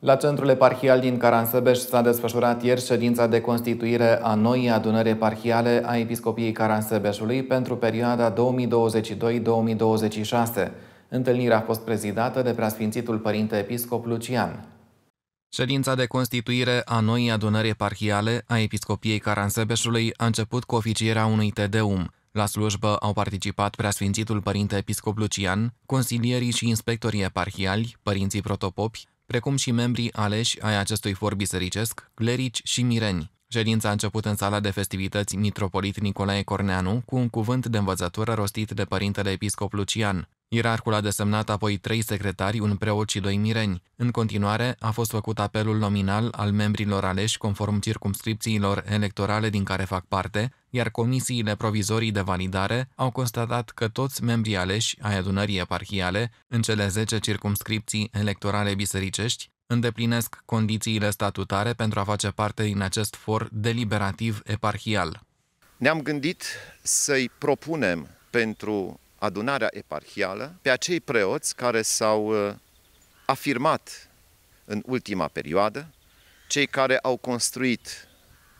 La centrul eparhial din Caransebeș s-a desfășurat ieri ședința de constituire a noii adunări eparhiale a Episcopiei Caransebeșului pentru perioada 2022-2026. Întâlnirea a fost prezidată de preasfințitul părinte episcop Lucian. Ședința de constituire a noii adunări eparhiale a Episcopiei Caransebeșului a început cu oficierea unui tedeum. La slujbă au participat preasfințitul părinte episcop Lucian, consilierii și inspectorii eparhiali, părinții protopopi, precum și membrii aleși ai acestui for bisericesc, clerici și mireni. Ședința a început în sala de festivități Mitropolit Nicolae Corneanu cu un cuvânt de învățătură rostit de părintele episcop Lucian. Ierarhul a desemnat apoi trei secretari, un preot și doi mireni. În continuare, a fost făcut apelul nominal al membrilor aleși conform circumscripțiilor electorale din care fac parte, iar comisiile provizorii de validare au constatat că toți membrii aleși ai adunării eparhiale, în cele 10 circumscripții electorale bisericești, îndeplinesc condițiile statutare pentru a face parte din acest for deliberativ eparhial. Ne-am gândit să-i propunem pentru adunarea eparhială pe acei preoți care s-au uh, afirmat în ultima perioadă, cei care au construit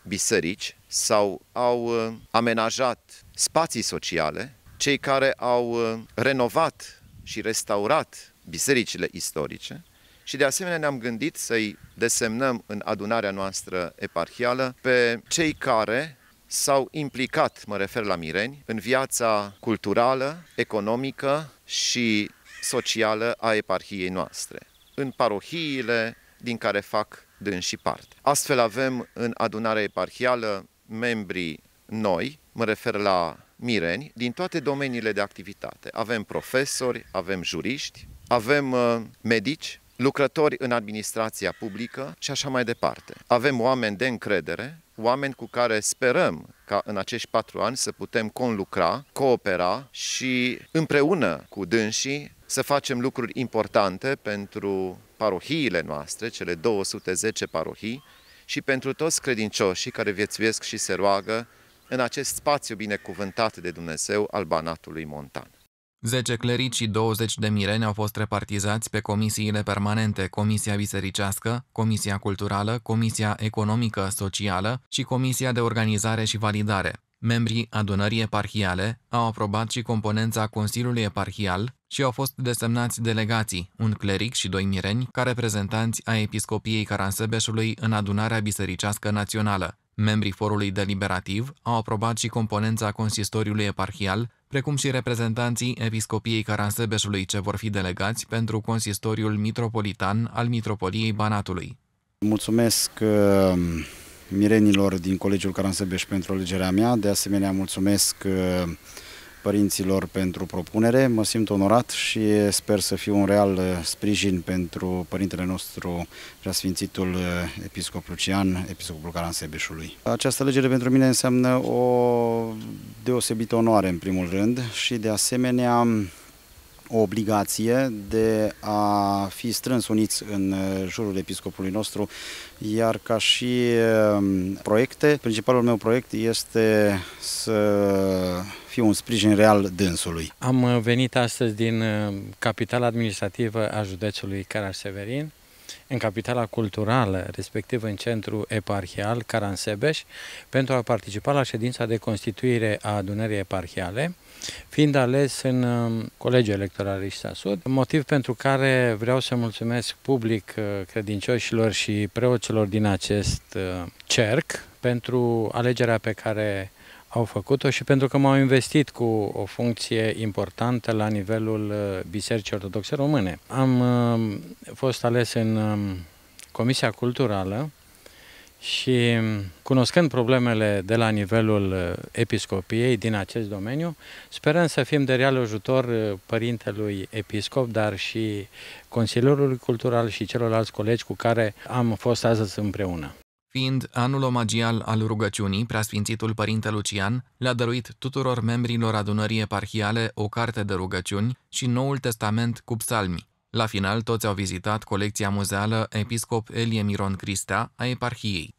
biserici sau au uh, amenajat spații sociale, cei care au uh, renovat și restaurat bisericile istorice, și de asemenea ne-am gândit să-i desemnăm în adunarea noastră eparhială pe cei care s-au implicat, mă refer la mireni, în viața culturală, economică și socială a eparhiei noastre, în parohiile din care fac dânsii parte. Astfel avem în adunarea eparhială membrii noi, mă refer la mireni, din toate domeniile de activitate. Avem profesori, avem juriști, avem uh, medici, lucrători în administrația publică și așa mai departe. Avem oameni de încredere, oameni cu care sperăm ca în acești patru ani să putem conlucra, coopera și împreună cu dânsii să facem lucruri importante pentru parohiile noastre, cele 210 parohii, și pentru toți credincioșii care viețuiesc și se roagă în acest spațiu binecuvântat de Dumnezeu al Banatului Montan. 10 clerici și 20 de mireni au fost repartizați pe comisiile permanente Comisia Bisericească, Comisia Culturală, Comisia Economică Socială și Comisia de Organizare și Validare. Membrii adunării eparhiale au aprobat și componența Consiliului Eparhial și au fost desemnați delegații, un cleric și doi mireni, ca reprezentanți a Episcopiei Caransebeșului în adunarea bisericească națională. Membrii forului deliberativ au aprobat și componența consistoriului eparhial, precum și reprezentanții Episcopiei Caransebeșului ce vor fi delegați pentru consistoriul mitropolitan al Mitropoliei Banatului. Mulțumesc uh, mirenilor din Colegiul Caransebeș pentru alegerea mea, de asemenea mulțumesc uh, părinților pentru propunere. Mă simt onorat și sper să fiu un real uh, sprijin pentru părintele nostru, preasfințitul uh, episcop Lucian, episcopul Caransebeșului. Această alegere pentru mine înseamnă o deosebită onoare în primul rând și de asemenea um, o obligație de a fi strâns uniți în uh, jurul episcopului nostru, iar ca și um, proiecte, principalul meu proiect este să fie un sprijin real dânsului. Am uh, venit astăzi din uh, capitala administrativă a județului Caraș-Severin, în capitala culturală, respectiv în centru eparhial Caransebeș, pentru a participa la ședința de constituire a adunării eparhiale, fiind ales în um, Colegiul electoral Sud, motiv pentru care vreau să mulțumesc public uh, credincioșilor și preoților din acest cerc pentru alegerea pe care au făcut-o și pentru că m-au investit cu o funcție importantă la nivelul uh, Bisericii Ortodoxe Române. Am uh, fost ales în um, Comisia Culturală și um, cunoscând problemele de la nivelul uh, episcopiei din acest domeniu, sperăm să fim de real ajutor părintelui episcop, dar și consilierului Cultural și celorlalți colegi cu care am fost azi împreună. Fiind anul omagial al rugăciunii, preasfințitul Părinte Lucian le-a dăruit tuturor membrilor adunării eparhiale o carte de rugăciuni și Noul Testament cu psalmi. La final, toți au vizitat colecția muzeală Episcop Elie Miron Cristea a eparhiei.